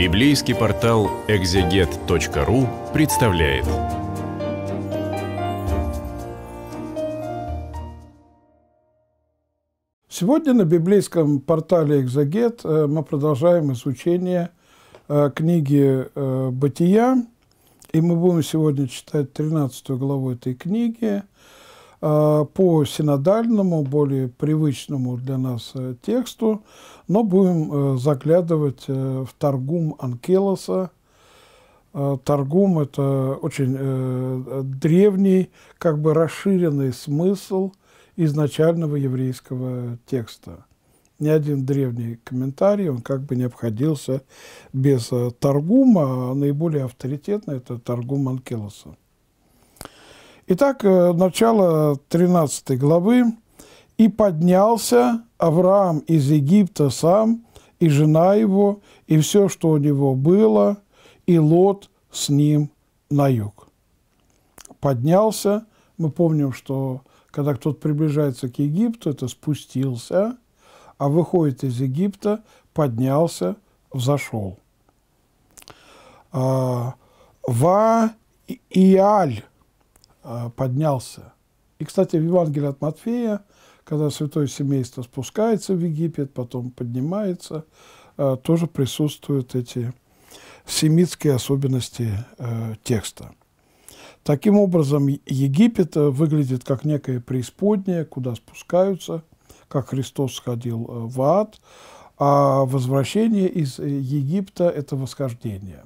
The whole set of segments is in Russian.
Библейский портал экзегет.ру представляет. Сегодня на библейском портале «Экзогет» э, мы продолжаем изучение э, книги э, «Бытия». И мы будем сегодня читать 13 главу этой книги – Э, по синодальному, более привычному для нас э, тексту, но будем э, заглядывать в Торгум Анкелоса. Торгум – это очень древний, как бы расширенный смысл изначального еврейского текста. Ни один древний комментарий, он как бы не обходился без Торгума, а наиболее авторитетный – это Торгум Анкелоса. Итак, э, начало 13 главы. «И поднялся Авраам из Египта сам, и жена его, и все, что у него было, и Лот с ним на юг». Поднялся, мы помним, что когда кто-то приближается к Египту, это спустился, а выходит из Египта, поднялся, взошел. А, Ва Иаль Э, поднялся. И, кстати, в Евангелии от Матфея, когда святое семейство спускается в Египет, потом поднимается, э, тоже присутствуют эти семитские особенности э, текста. Таким образом, Египет выглядит как некое преисподнее, куда спускаются, как Христос сходил в ад, а возвращение из Египта – это восхождение.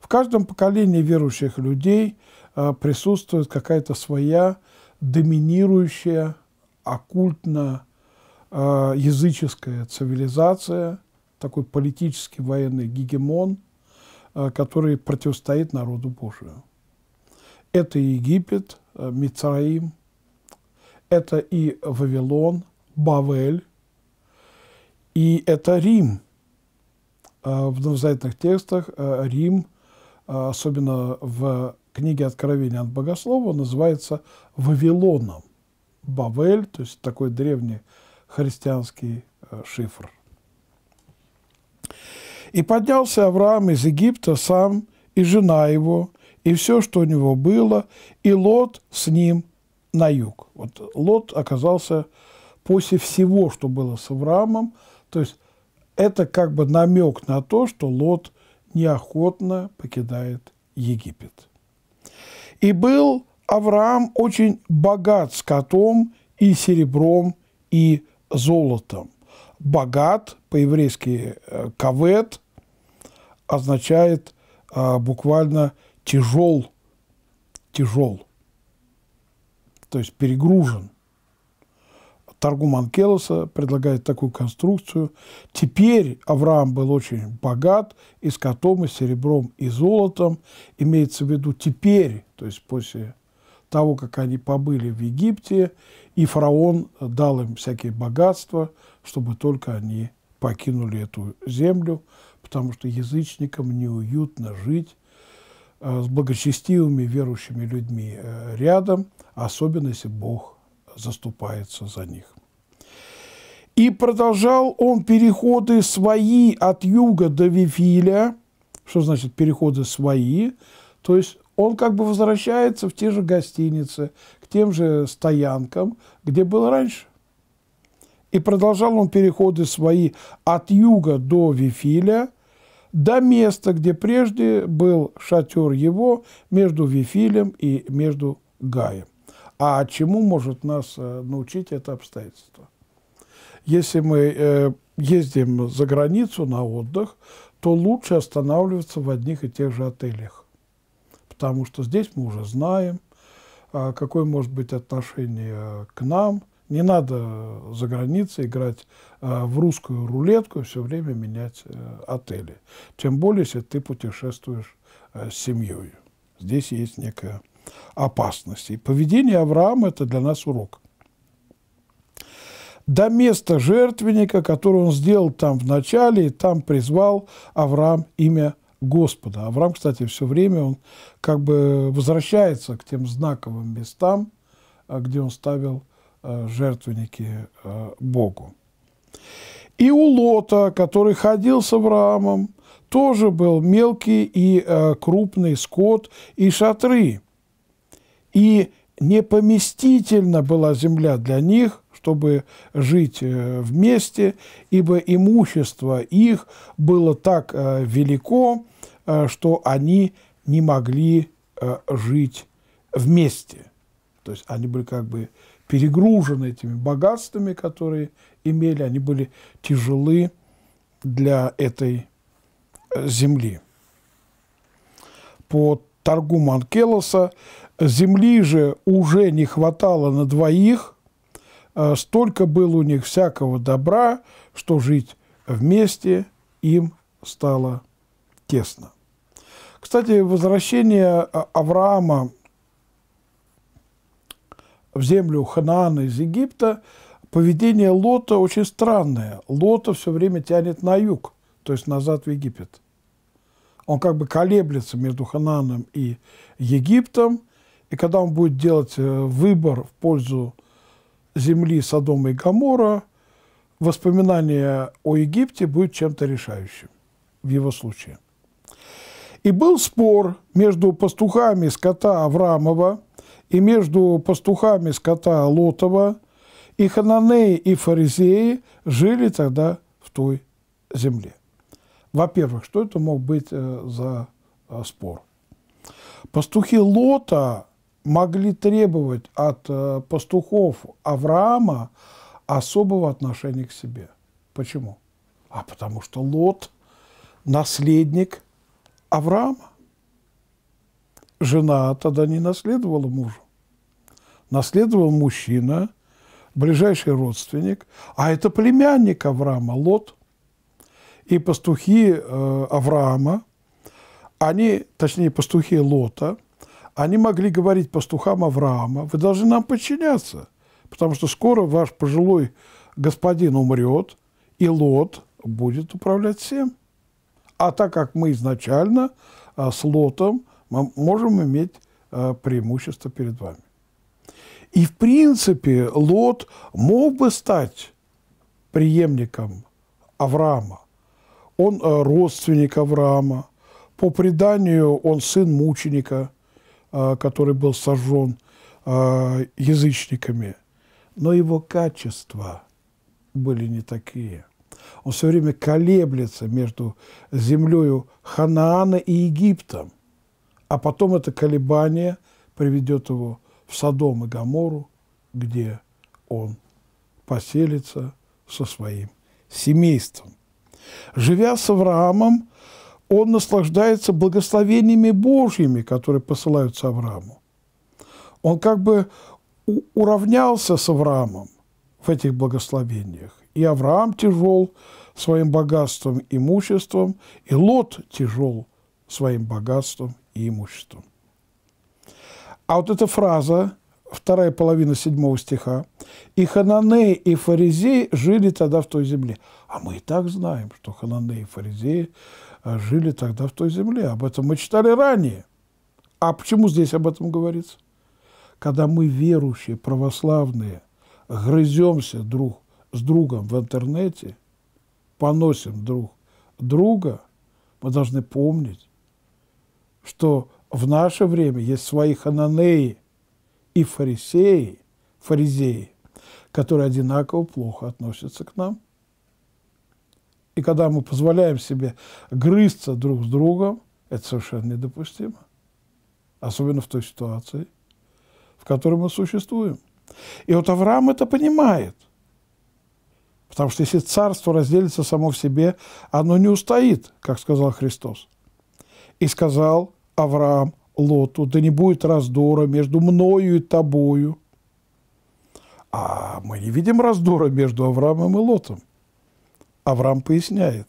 В каждом поколении верующих людей Э, присутствует какая-то своя доминирующая оккультно-языческая э, цивилизация, такой политический военный гегемон, э, который противостоит народу Божию. Это и Египет, Мицраим, это и Вавилон, Бавель, и это Рим. В новозаветных текстах Рим, особенно в книги Откровения от Богослова называется Вавилоном. Бавель, то есть такой древний христианский э, шифр. «И поднялся Авраам из Египта сам, и жена его, и все, что у него было, и Лот с ним на юг». Вот Лот оказался после всего, что было с Авраамом, то есть это как бы намек на то, что Лот неохотно покидает Египет. И был Авраам очень богат скотом и серебром и золотом. Богат, по-еврейски э, кавет, означает э, буквально тяжел, тяжел, то есть перегружен. Торгум Анкелоса предлагает такую конструкцию. Теперь Авраам был очень богат и скотом, и серебром, и золотом. Имеется в виду теперь, то есть после того, как они побыли в Египте, и фараон дал им всякие богатства, чтобы только они покинули эту землю, потому что язычникам неуютно жить э, с благочестивыми верующими людьми э, рядом, особенно если Бог заступается за них. И продолжал он переходы свои от юга до Вифиля. Что значит переходы свои? То есть он как бы возвращается в те же гостиницы, к тем же стоянкам, где был раньше. И продолжал он переходы свои от юга до Вифиля, до места, где прежде был шатер его между Вифилем и между Гаем. А чему может нас э, научить это обстоятельство? Если мы э, ездим за границу на отдых, то лучше останавливаться в одних и тех же отелях. Потому что здесь мы уже знаем, а, какое может быть отношение э, к нам. Не надо за границей играть в русскую рулетку, все время менять отели. Тем более, если ты путешествуешь с семьей. Здесь есть некая опасности. поведение Авраама – это для нас урок. До места жертвенника, который он сделал там в начале, и там призвал Авраам имя Господа. Авраам, кстати, все время он как бы возвращается к тем знаковым местам, а, где он ставил а, жертвенники а, Богу. И у Лота, который ходил с Авраамом, тоже был мелкий и крупный скот и шатры – и непоместительна была земля для них, чтобы жить э, вместе, ибо имущество их было так э, велико, э, что они не могли жить вместе. То есть они были как бы перегружены этими богатствами, которые имели, они были тяжелы для этой земли. По Таргум Анкелоса. Земли же уже не хватало на двоих, а столько было у них всякого добра, что жить вместе им стало тесно. Кстати, возвращение а-, Авраама в землю Ханаана из Египта, поведение Лота очень странное. Лота все время тянет на юг, то есть назад в Египет он как бы колеблется между Хананом и Египтом, и когда он будет делать э, выбор в пользу земли Содома и Гамора, воспоминание о Египте будет чем-то решающим в его случае. И был спор между пастухами скота Аврамова и между пастухами скота Лотова, и Хананеи и Фаризеи жили тогда в той земле. Во-первых, что это мог быть э, за э, спор? Пастухи Лота могли требовать от э, пастухов Авраама особого отношения к себе. Почему? А потому что Лот – наследник Авраама. Жена тогда не наследовала мужу. Наследовал мужчина, ближайший родственник, а это племянник Авраама, Лот. И пастухи э, Авраама, они, точнее, пастухи Лота, они могли говорить пастухам Авраама, вы должны нам подчиняться, потому что скоро ваш пожилой господин умрет, и Лот будет управлять всем. А так как мы изначально э, с Лотом мы можем иметь э, преимущество перед вами. И, в принципе, Лот мог бы стать преемником Авраама он э, родственник Авраама. По преданию он сын мученика, э, который был сожжен э, язычниками. Но его качества были не такие. Он все время колеблется между землею Ханаана и Египтом. А потом это колебание приведет его в Содом и Гамору, где он поселится со своим семейством. Живя с Авраамом, он наслаждается благословениями Божьими, которые посылаются Аврааму. Он как бы уравнялся с Авраамом в этих благословениях. И Авраам тяжел своим богатством и имуществом, и Лот тяжел своим богатством и имуществом. А вот эта фраза вторая половина седьмого стиха. «И Хананеи и фаризеи жили тогда в той земле». А мы и так знаем, что Хананеи и фаризеи э, жили тогда в той земле. Об этом мы читали ранее. А почему здесь об этом говорится? Когда мы, верующие, православные, грыземся друг с другом в интернете, поносим друг друга, мы должны помнить, что в наше время есть свои хананеи – и фарисеи, фаризеи, которые одинаково плохо относятся к нам. И когда мы позволяем себе грызться друг с другом, это совершенно недопустимо. Особенно в той ситуации, в которой мы существуем. И вот Авраам это понимает. Потому что если царство разделится само в себе, оно не устоит, как сказал Христос. И сказал Авраам Лоту, да не будет раздора между мною и тобою. А мы не видим раздора между Авраамом и Лотом. Авраам поясняет.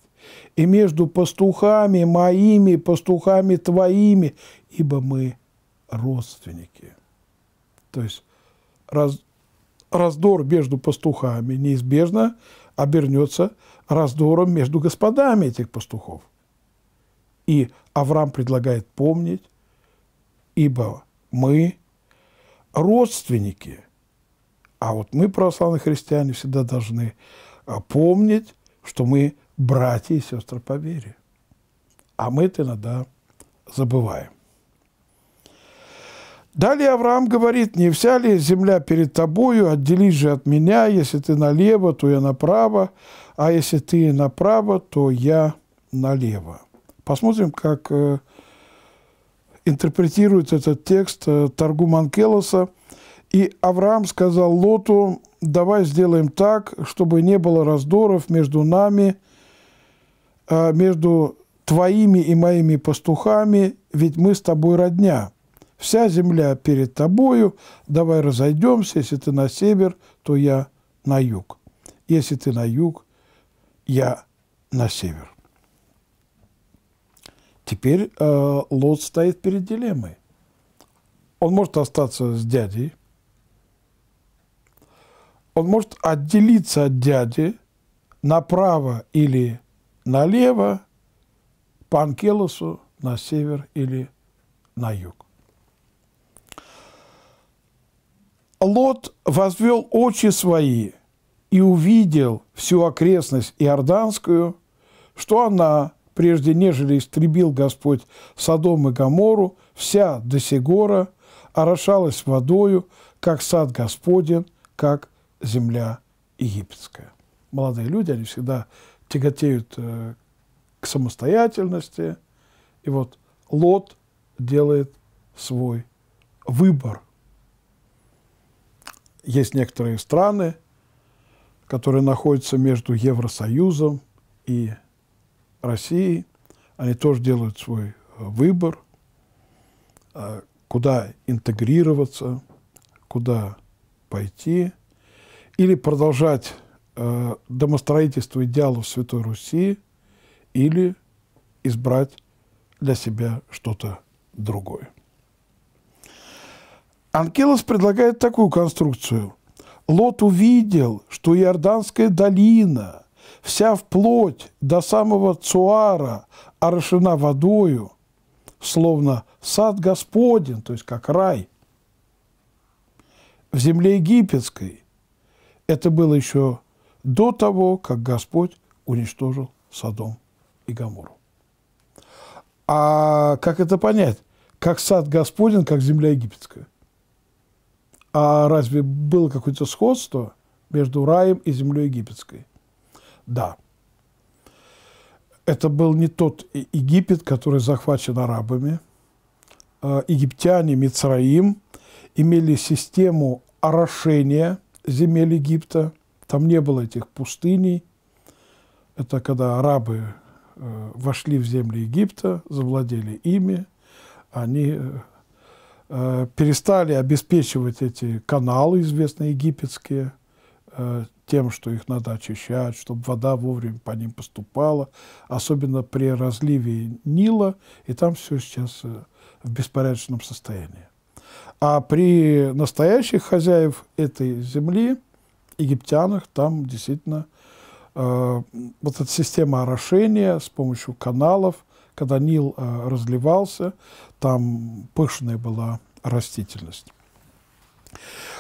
И между пастухами моими, пастухами твоими, ибо мы родственники. То есть раз, раздор между пастухами неизбежно обернется раздором между господами этих пастухов. И Авраам предлагает помнить, ибо мы родственники. А вот мы, православные христиане, всегда должны а, помнить, что мы братья и сестры по вере. А мы это иногда забываем. Далее Авраам говорит, не вся ли земля перед тобою, отделись же от меня, если ты налево, то я направо, а если ты направо, то я налево. Посмотрим, как э, интерпретирует этот текст э, Таргум Анкелоса. И Авраам сказал Лоту, давай сделаем так, чтобы не было раздоров между нами, э, между твоими и моими пастухами, ведь мы с тобой родня. Вся земля перед тобою, давай разойдемся, если ты на север, то я на юг. Если ты на юг, я на север. Теперь э, Лот стоит перед дилеммой. Он может остаться с дядей, он может отделиться от дяди направо или налево, по Анкелосу на север или на юг. Лот возвел очи свои и увидел всю окрестность Иорданскую, что она прежде нежели истребил Господь Содом и Гамору, вся Досигора орошалась водою, как сад Господен, как земля египетская. Молодые люди, они всегда тяготеют э, к самостоятельности, и вот Лот делает свой выбор. Есть некоторые страны, которые находятся между Евросоюзом и России, они тоже делают свой э, выбор, э, куда интегрироваться, куда пойти, или продолжать э, домостроительство идеалов Святой Руси, или избрать для себя что-то другое. Анкелос предлагает такую конструкцию. Лот увидел, что Иорданская долина – вся вплоть до самого Цуара орошена водою, словно сад Господень, то есть как рай. В земле египетской это было еще до того, как Господь уничтожил Садом и Гамору. А как это понять? Как сад Господень, как земля египетская. А разве было какое-то сходство между раем и землей египетской? да. Это был не тот Египет, который захвачен арабами. А, египтяне, Мицраим имели систему орошения земель Египта. Там не было этих пустыней. Это когда арабы э, вошли в земли Египта, завладели ими, они э, э, перестали обеспечивать эти каналы, известные египетские, тем, что их надо очищать, чтобы вода вовремя по ним поступала, особенно при разливе Нила, и там все сейчас э, в беспорядочном состоянии. А при настоящих хозяев этой земли, египтянах, там действительно э, вот эта система орошения с помощью каналов, когда Нил э, разливался, там пышная была растительность.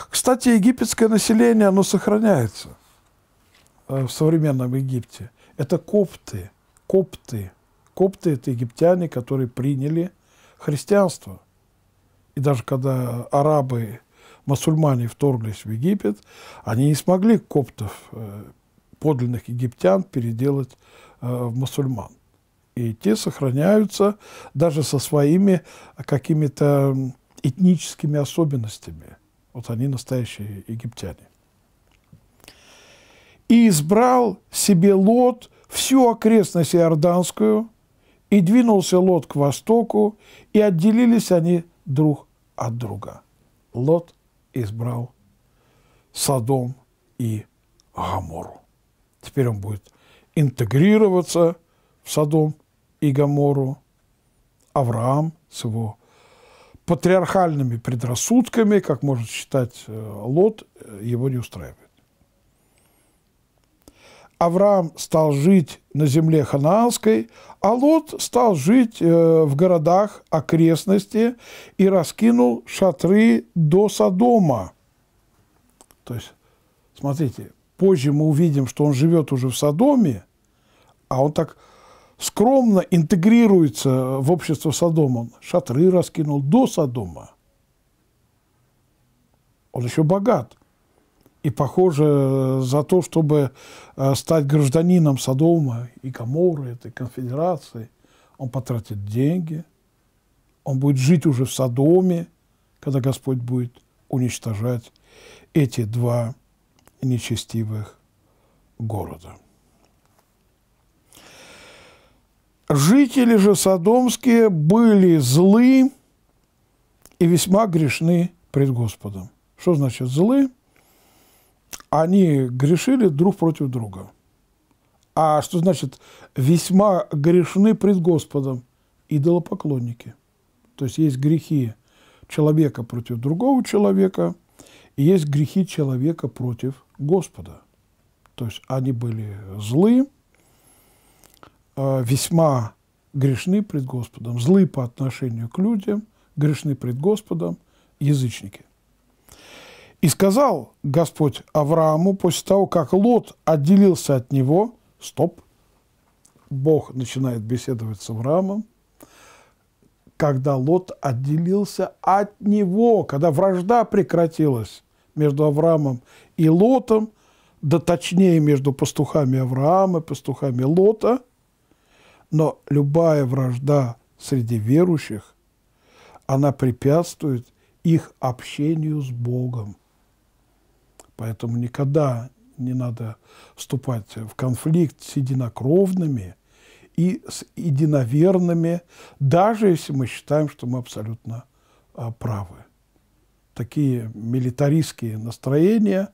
Кстати, египетское население, оно сохраняется э, в современном Египте. Это копты, копты. Копты – это египтяне, которые приняли христианство. И даже когда арабы, мусульмане вторглись в Египет, они не смогли коптов, э, подлинных египтян, переделать э, в мусульман. И те сохраняются даже со своими какими-то этническими особенностями. Вот они настоящие египтяне. И избрал себе Лот всю окрестность Иорданскую, и двинулся Лот к востоку, и отделились они друг от друга. Лот избрал Содом и Гамору. Теперь он будет интегрироваться в Содом и Гамору. Авраам с его патриархальными предрассудками, как может считать э, Лот, э, его не устраивает. Авраам стал жить на земле ханаанской, а Лот стал жить э, в городах окрестности и раскинул шатры до Содома. То есть, смотрите, позже мы увидим, что он живет уже в Содоме, а он так скромно интегрируется в общество Содома. Он шатры раскинул до Содома. Он еще богат. И, похоже, э, за то, чтобы э, стать гражданином Содома и Гаморы, этой конфедерации, он потратит деньги, он будет жить уже в Содоме, когда Господь будет уничтожать эти два нечестивых города. Жители же Содомские были злы и весьма грешны пред Господом. Что значит злы? Они грешили друг против друга. А что значит весьма грешны пред Господом? Идолопоклонники. То есть есть грехи человека против другого человека, и есть грехи человека против Господа. То есть они были злы, Э, весьма грешны пред Господом, злы по отношению к людям, грешны пред Господом язычники. И сказал Господь Аврааму после того, как Лот отделился от него, стоп, Бог начинает беседовать с Авраамом, когда Лот отделился от него, когда вражда прекратилась между Авраамом и Лотом, да точнее между пастухами Авраама и пастухами Лота – но любая вражда среди верующих, она препятствует их общению с Богом. Поэтому никогда не надо вступать в конфликт с единокровными и с единоверными, даже если мы считаем, что мы абсолютно а, правы. Такие милитаристские настроения,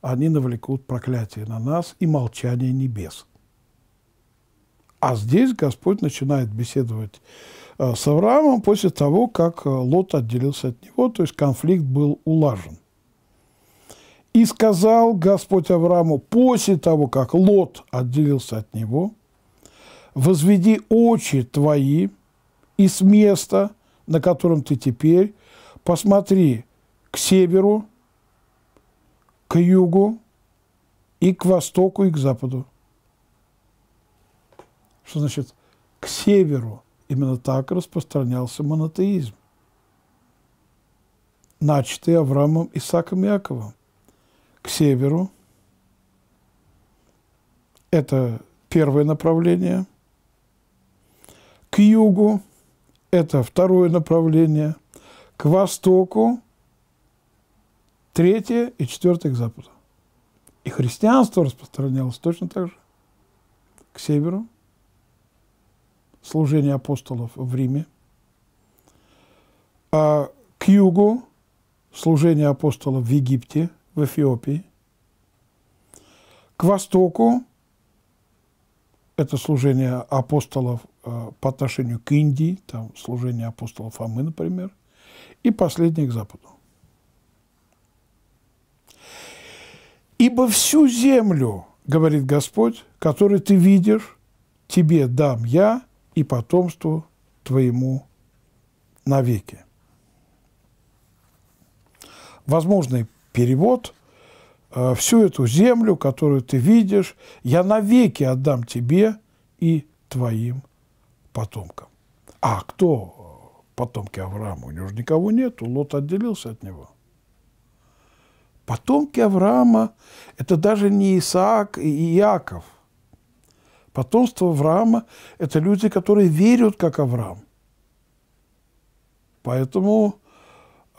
они навлекут проклятие на нас и молчание небес – а здесь Господь начинает беседовать э, с Авраамом после того, как э, Лот отделился от него, то есть конфликт был улажен. И сказал Господь Аврааму после того, как Лот отделился от него, «Возведи очи твои и с места, на котором ты теперь, посмотри к северу, к югу и к востоку и к западу. Что значит к северу? Именно так распространялся монотеизм, начатый Авраамом Исаком Яковом. К северу – это первое направление. К югу – это второе направление. К востоку – третье и четвертое к западу. И христианство распространялось точно так же. К северу служение апостолов в Риме, а к югу служение апостолов в Египте, в Эфиопии, к востоку это служение апостолов э, по отношению к Индии, там служение апостолов Фомы, например, и последнее к Западу. «Ибо всю землю, — говорит Господь, — которую ты видишь, тебе дам я, и потомству твоему навеки. Возможный перевод э, – всю эту землю, которую ты видишь, я навеки отдам тебе и твоим потомкам. А кто потомки Авраама? У него же никого нет, Лот отделился от него. Потомки Авраама – это даже не Исаак и Иаков – Потомство Авраама – это люди, которые верят, как Авраам. Поэтому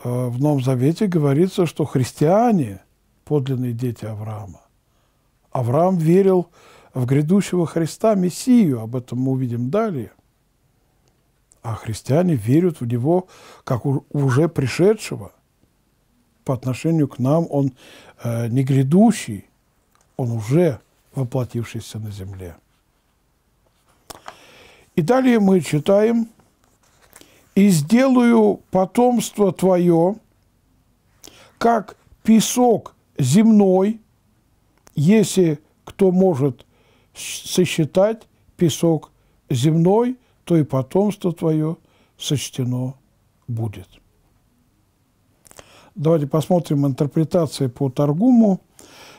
э, в Новом Завете говорится, что христиане – подлинные дети Авраама. Авраам верил в грядущего Христа, Мессию, об этом мы увидим далее. А христиане верят в Него, как уже пришедшего. По отношению к нам Он э, не грядущий, Он уже воплотившийся на земле. И далее мы читаем, «И сделаю потомство твое, как песок земной, если кто может сосчитать песок земной, то и потомство твое сочтено будет». Давайте посмотрим интерпретации по Торгуму.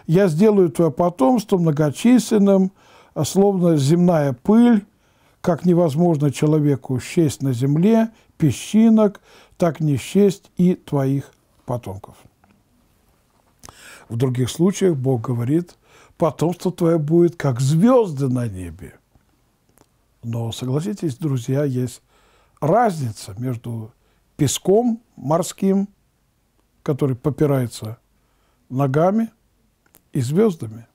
«Я сделаю твое потомство многочисленным, словно земная пыль, как невозможно человеку счесть на земле песчинок, так не счесть и твоих потомков. В других случаях Бог говорит, потомство твое будет как звезды на небе. Но согласитесь, друзья, есть разница между песком морским, который попирается ногами, и звездами –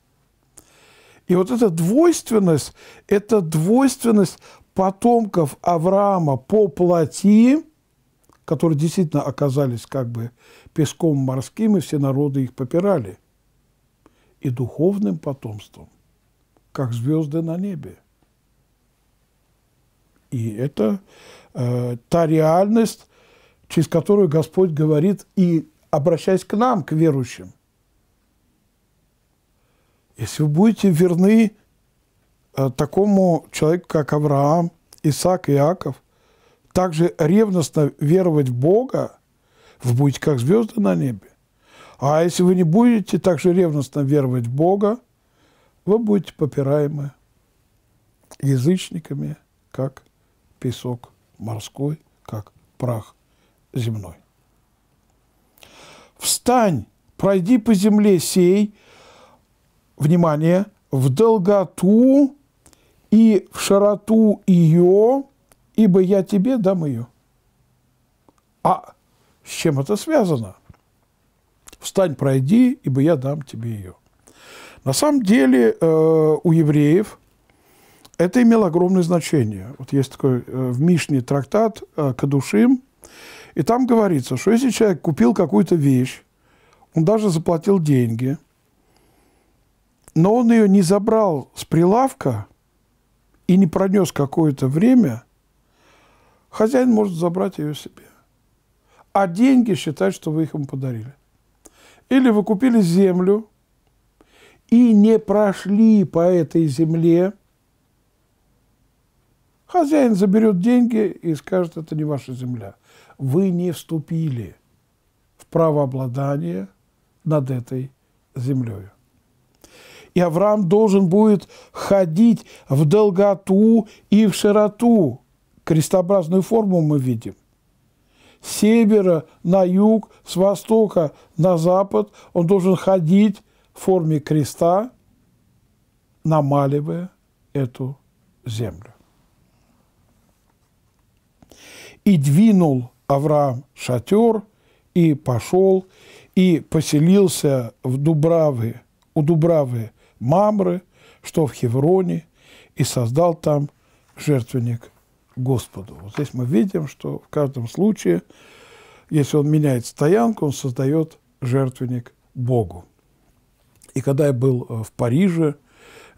и вот эта двойственность, это двойственность потомков Авраама по плоти, которые действительно оказались как бы песком морским, и все народы их попирали, и духовным потомством, как звезды на небе. И это э, та реальность, через которую Господь говорит, и обращаясь к нам, к верующим, если вы будете верны э, такому человеку, как Авраам, Исаак и Иаков, также ревностно веровать в Бога, вы будете как звезды на небе. А если вы не будете также ревностно веровать в Бога, вы будете попираемы язычниками, как песок морской, как прах земной. «Встань, пройди по земле сей, внимание, в долготу и в широту ее, ибо я тебе дам ее. А с чем это связано? Встань, пройди, ибо я дам тебе ее. На самом деле э, у евреев это имело огромное значение. Вот есть такой э, в Мишне трактат э, «Кадушим», и там говорится, что если человек купил какую-то вещь, он даже заплатил деньги – но он ее не забрал с прилавка и не пронес какое-то время, хозяин может забрать ее себе. А деньги считать, что вы их ему подарили. Или вы купили землю и не прошли по этой земле. Хозяин заберет деньги и скажет, это не ваша земля. Вы не вступили в правообладание над этой землей и Авраам должен будет ходить в долготу и в широту. Крестообразную форму мы видим. С севера на юг, с востока на запад он должен ходить в форме креста, намаливая эту землю. И двинул Авраам шатер, и пошел, и поселился в Дубраве, у Дубравы Мамры, что в Хевроне, и создал там жертвенник Господу. Вот здесь мы видим, что в каждом случае, если он меняет стоянку, он создает жертвенник Богу. И когда я был э, в Париже,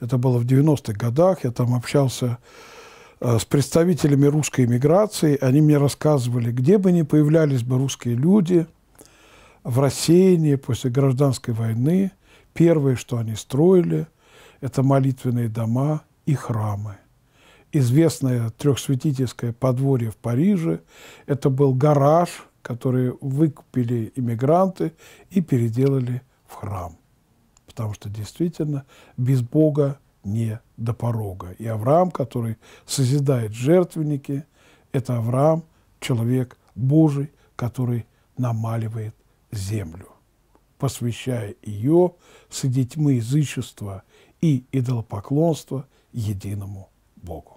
это было в 90-х годах, я там общался э, с представителями русской эмиграции, они мне рассказывали, где бы ни появлялись бы русские люди, в рассеянии после гражданской войны – Первое, что они строили, это молитвенные дома и храмы. Известное трехсвятительское подворье в Париже – это был гараж, который выкупили иммигранты и переделали в храм. Потому что действительно без Бога не до порога. И Авраам, который созидает жертвенники, это Авраам, человек Божий, который намаливает землю посвящая ее с детьми язычества и идолопоклонства единому Богу.